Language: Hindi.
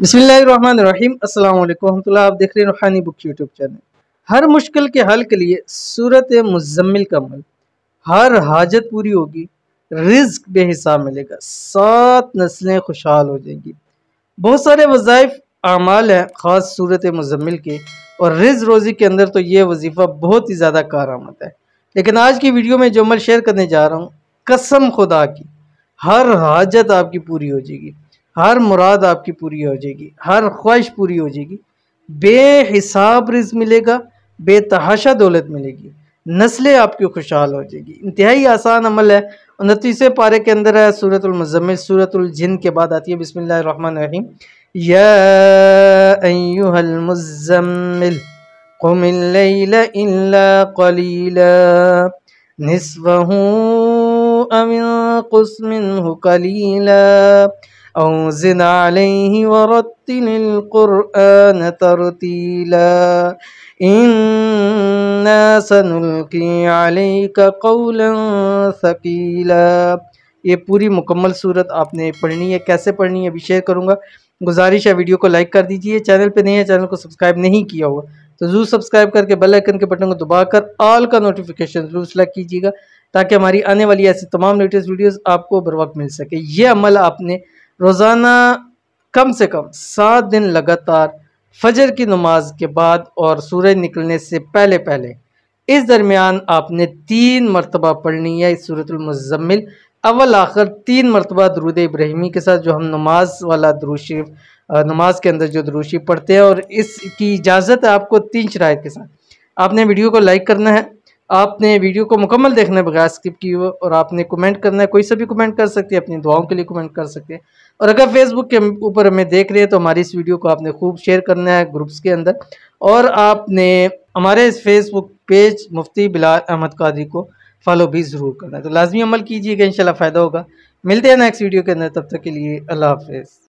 बिसमीम अल्लाम आप देख रहे हैं रूहानी बुक यूट्यूब चैनल हर मुश्किल के हल के लिए सूरत मुजम्मिल का मल हर हाजत पूरी होगी रिज्क बेहिसाब मिलेगा सात नस्लें खुशहाल हो जाएंगी बहुत सारे वज़ाइफ अमाल हैं ख़ास सूरत मुजम्मिल के और रिज रोज़ी के अंदर तो ये वजीफ़ा बहुत ही ज़्यादा कार आमद है लेकिन आज की वीडियो में जो मल शेयर करने जा रहा हूँ कसम खुदा की हर हाजत आपकी पूरी हो जाएगी हर मुराद आपकी पूरी हो जाएगी हर ख्वाहिश पूरी हो जाएगी बेहिसाब रिज मिलेगा बेतहाशा दौलत मिलेगी नस्लें आपकी खुशहाल हो जाएगी इंतहाई आसान अमल है उनतीसवें पारे के अंदर है सूरतमज़मिल सूरतजिन के बाद आती है बिस्मिल्लर यामल अमिन कलीला أوزن عليه ورتل القرآن ترتيلا إنا سنلقي عليك قولا ثقيلا ये पूरी मुकम्मल सूरत आपने पढ़नी है कैसे पढ़नी है अभी शेयर करूँगा गुजारिश है वीडियो को लाइक कर दीजिए चैनल पे नहीं है चैनल को सब्सक्राइब नहीं किया होगा तो ज़रूर सब्सक्राइब करके बेल आइकन के बटन को दबाकर ऑल का नोटिफिकेशन ज़रूर सेलेक्ट कीजिएगा ताकि हमारी आने वाली ऐसी तमाम लेटेस्ट वीडियोज़ आपको बर वक्त मिल सके ये अमल आपने रोज़ाना कम से कम सात दिन लगातार फजर की नमाज के बाद और सूरज निकलने से पहले पहले इस दरमियान आपने तीन मरतबा पढ़नी है सूरतमज़म्मिल अवल आखिर तीन मरतबा दरूद इब्राहिमी के साथ जो हम नमाज वाला दरूशी नमाज के अंदर जो दरूशी पढ़ते हैं और इसकी इजाज़त है आपको तीन शराइ के साथ आपने वीडियो को लाइक करना है आपने वीडियो को मुकम्मल देखने बगैर स्किप की हो और आपने कमेंट करना है कोई सा भी कमेंट कर सकते हैं अपनी दुआओं के लिए कमेंट कर सकते हैं और अगर फेसबुक के ऊपर हमें देख रहे हैं तो हमारी इस वीडियो को आपने खूब शेयर करना है ग्रुप्स के अंदर और आपने हमारे इस फेसबुक पेज मुफ्ती बिलाल अहमद कादरी को फॉलो भी ज़रूर करना है तो लाजमी अमल कीजिएगा इन फ़ायदा होगा मिलते हैं नेक्स्ट वीडियो के अंदर तब तक के लिए अल्लाह हाफ